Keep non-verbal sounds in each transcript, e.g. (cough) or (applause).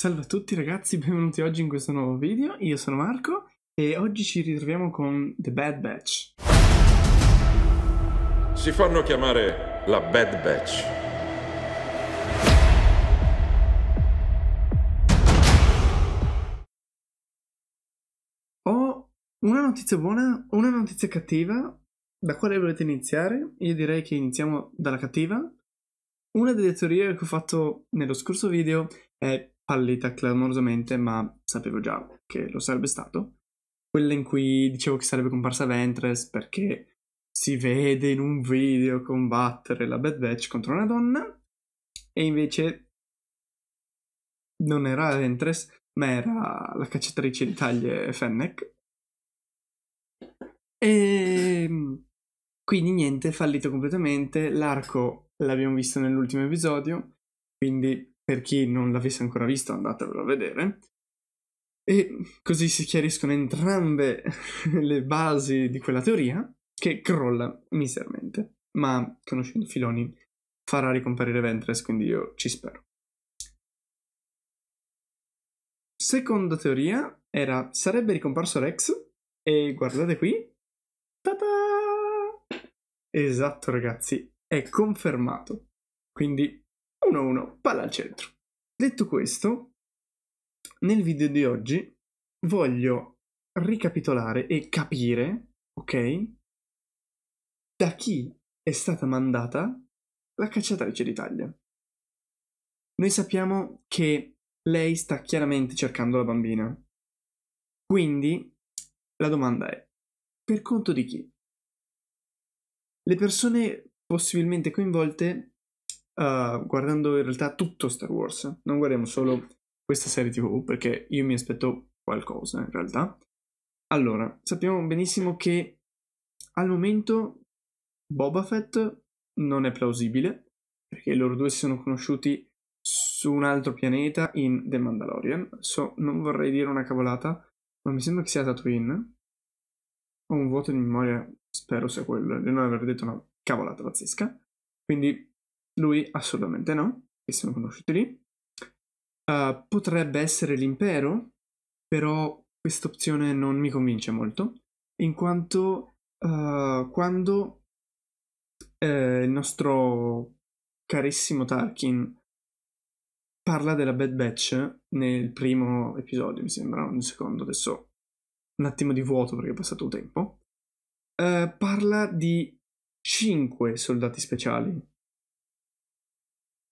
Salve a tutti ragazzi, benvenuti oggi in questo nuovo video, io sono Marco e oggi ci ritroviamo con The Bad Batch. Si fanno chiamare la Bad Batch. Ho una notizia buona, una notizia cattiva, da quale volete iniziare? Io direi che iniziamo dalla cattiva. Una delle teorie che ho fatto nello scorso video è fallita clamorosamente, ma sapevo già che lo sarebbe stato. Quella in cui dicevo che sarebbe comparsa Ventress perché si vede in un video combattere la Bad Batch contro una donna e invece non era Ventress, ma era la cacciatrice di taglie Fennec. E ehm, quindi niente, fallito completamente. L'arco l'abbiamo visto nell'ultimo episodio, quindi per chi non l'avesse ancora visto andatevelo a vedere. E così si chiariscono entrambe (laughs) le basi di quella teoria, che crolla miseramente. Ma conoscendo Filoni farà ricomparire Ventress, quindi io ci spero. Seconda teoria era sarebbe ricomparso Rex e guardate qui. Ta-da! Esatto ragazzi, è confermato. Quindi 1-1, palla al centro. Detto questo, nel video di oggi voglio ricapitolare e capire, ok, da chi è stata mandata la cacciatrice d'Italia. Noi sappiamo che lei sta chiaramente cercando la bambina. Quindi la domanda è, per conto di chi? Le persone possibilmente coinvolte uh, guardando in realtà tutto Star Wars, non guardiamo solo questa serie TV perché io mi aspetto qualcosa in realtà. Allora, sappiamo benissimo che al momento Boba Fett non è plausibile perché loro due si sono conosciuti su un altro pianeta in The Mandalorian. So, non vorrei dire una cavolata, ma mi sembra che sia Tatooine. Ho un vuoto di memoria, spero sia quello, di non aver detto una cavolata pazzesca. Quindi lui assolutamente no, e sono conosciuti lì. Uh, potrebbe essere l'impero, però questa opzione non mi convince molto, in quanto uh, quando uh, il nostro carissimo Tarkin parla della Bad Batch nel primo episodio, mi sembra, un secondo, adesso un attimo di vuoto perché è passato tempo, parla di 5 soldati speciali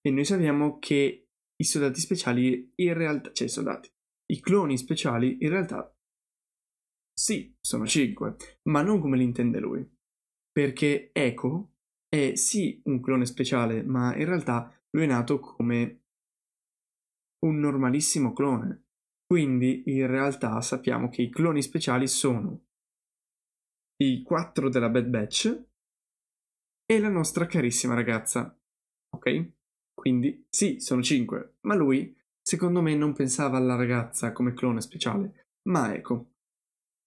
e noi sappiamo che i soldati speciali in realtà, cioè i soldati, i cloni speciali in realtà sì, sono cinque, ma non come li intende lui. Perché Echo è sì un clone speciale, ma in realtà lui è nato come un normalissimo clone. Quindi in realtà sappiamo che i cloni speciali sono i quattro della Bad Batch e la nostra carissima ragazza. Ok? quindi sì, sono cinque, ma lui, secondo me, non pensava alla ragazza come clone speciale, ma ecco.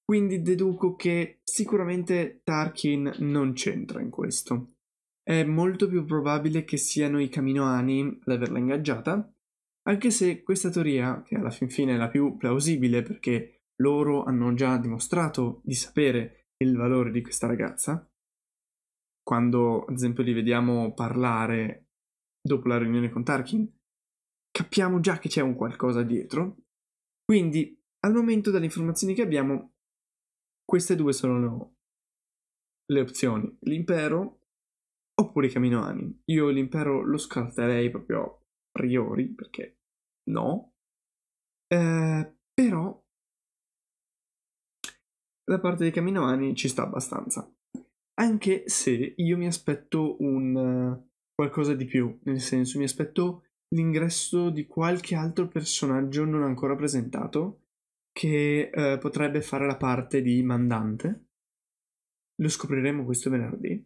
Quindi deduco che sicuramente Tarkin non c'entra in questo. È molto più probabile che siano i Caminoani ad averla ingaggiata, anche se questa teoria, che alla fin fine è la più plausibile perché loro hanno già dimostrato di sapere il valore di questa ragazza, quando ad esempio li vediamo parlare dopo la riunione con Tarkin, capiamo già che c'è un qualcosa dietro. Quindi, al momento, dalle informazioni che abbiamo, queste due sono le opzioni: l'impero oppure i Caminoani. Io l'impero lo scarterei proprio a priori perché no. Eh, però da parte dei Caminoani ci sta abbastanza. Anche se io mi aspetto un qualcosa di più, nel senso mi aspetto l'ingresso di qualche altro personaggio non ancora presentato che eh, potrebbe fare la parte di mandante. Lo scopriremo questo venerdì,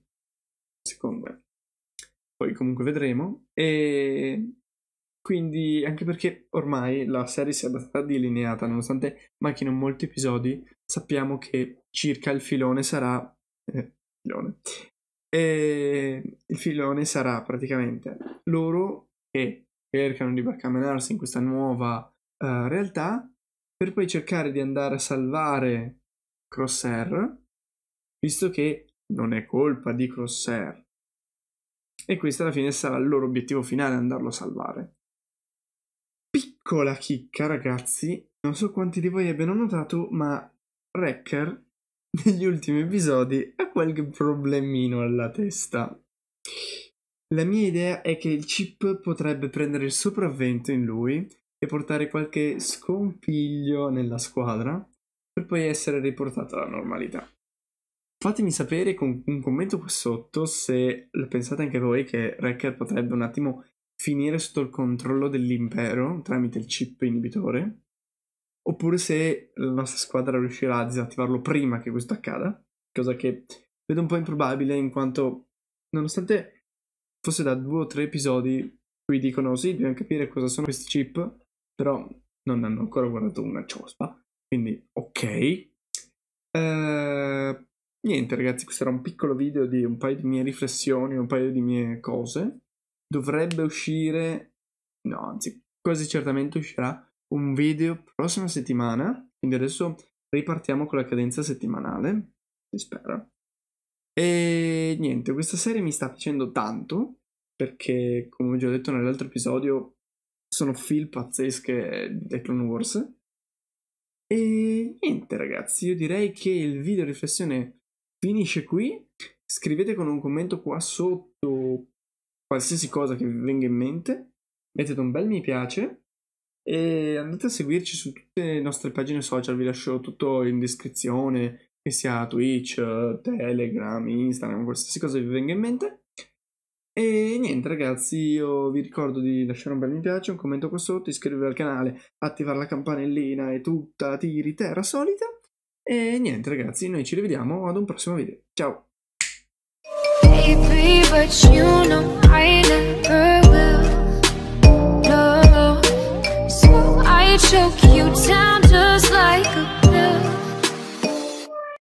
secondo me. Poi comunque vedremo. E quindi, anche perché ormai la serie si è abbastanza delineata, nonostante manchino molti episodi, sappiamo che circa il filone sarà... Eh, filone. E il filone sarà praticamente loro che cercano di barcamenarsi in questa nuova uh, realtà per poi cercare di andare a salvare Crosshair, visto che non è colpa di Crosshair. E questo alla fine sarà il loro obiettivo finale, andarlo a salvare. Piccola chicca, ragazzi, non so quanti di voi abbiano notato, ma Wrecker negli ultimi episodi ha qualche problemino alla testa. La mia idea è che il chip potrebbe prendere il sopravvento in lui e portare qualche scompiglio nella squadra per poi essere riportato alla normalità. Fatemi sapere con un commento qui sotto se la pensate anche voi che Wrecker potrebbe un attimo finire sotto il controllo dell'impero tramite il chip inibitore oppure se la nostra squadra riuscirà a disattivarlo prima che questo accada, cosa che vedo un po' improbabile in quanto nonostante fosse da due o tre episodi qui dicono sì, dobbiamo capire cosa sono questi chip, però non hanno ancora guardato una ciospa, quindi ok. Uh, niente ragazzi, questo era un piccolo video di un paio di mie riflessioni, un paio di mie cose. Dovrebbe uscire, no anzi, quasi certamente uscirà un video prossima settimana, quindi adesso ripartiamo con la cadenza settimanale, si spera. E niente, questa serie mi sta piacendo tanto, perché come ho già detto nell'altro episodio, sono film pazzesche di The Clone Wars. E niente ragazzi, io direi che il video riflessione finisce qui. Scrivete con un commento qua sotto qualsiasi cosa che vi venga in mente. Mettete un bel mi piace e andate a seguirci su tutte le nostre pagine social, vi lascio tutto in descrizione, che sia Twitch, Telegram, Instagram, qualsiasi cosa vi venga in mente. E niente ragazzi, io vi ricordo di lasciare un bel mi piace, un commento qua sotto, iscrivervi al canale, attivare la campanellina e tutta la tiri terra solita. E niente ragazzi, noi ci rivediamo ad un prossimo video. Ciao! Baby, choke you down to